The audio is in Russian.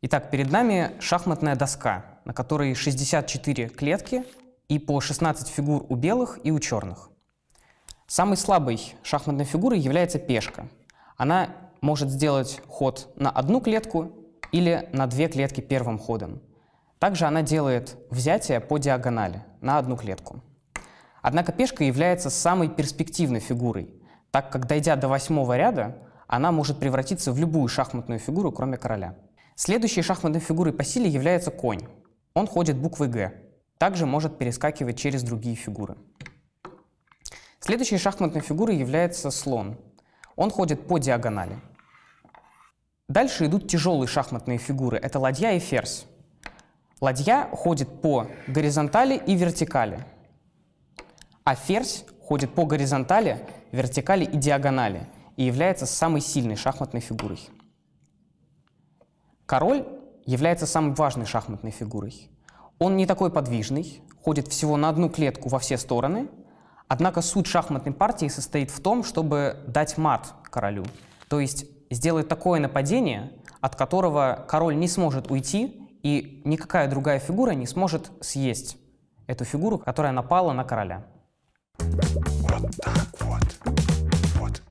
Итак, перед нами шахматная доска, на которой 64 клетки и по 16 фигур у белых и у черных. Самой слабой шахматной фигурой является пешка. Она может сделать ход на одну клетку или на две клетки первым ходом. Также она делает взятие по диагонали на одну клетку. Однако пешка является самой перспективной фигурой, так как, дойдя до восьмого ряда, она может превратиться в любую шахматную фигуру, кроме короля. Следующей шахматной фигурой по силе является конь. Он ходит буквой «Г». Также может перескакивать через другие фигуры. Следующей шахматной фигурой является слон. Он ходит по диагонали. Дальше идут тяжелые шахматные фигуры. Это ладья и ферзь. Ладья ходит по горизонтали и вертикали. А ферзь ходит по горизонтали, вертикали и диагонали и является самой сильной шахматной фигурой. Король является самой важной шахматной фигурой. Он не такой подвижный, ходит всего на одну клетку во все стороны, однако суть шахматной партии состоит в том, чтобы дать мат королю, то есть сделать такое нападение, от которого король не сможет уйти, и никакая другая фигура не сможет съесть эту фигуру, которая напала на короля. Вот так вот.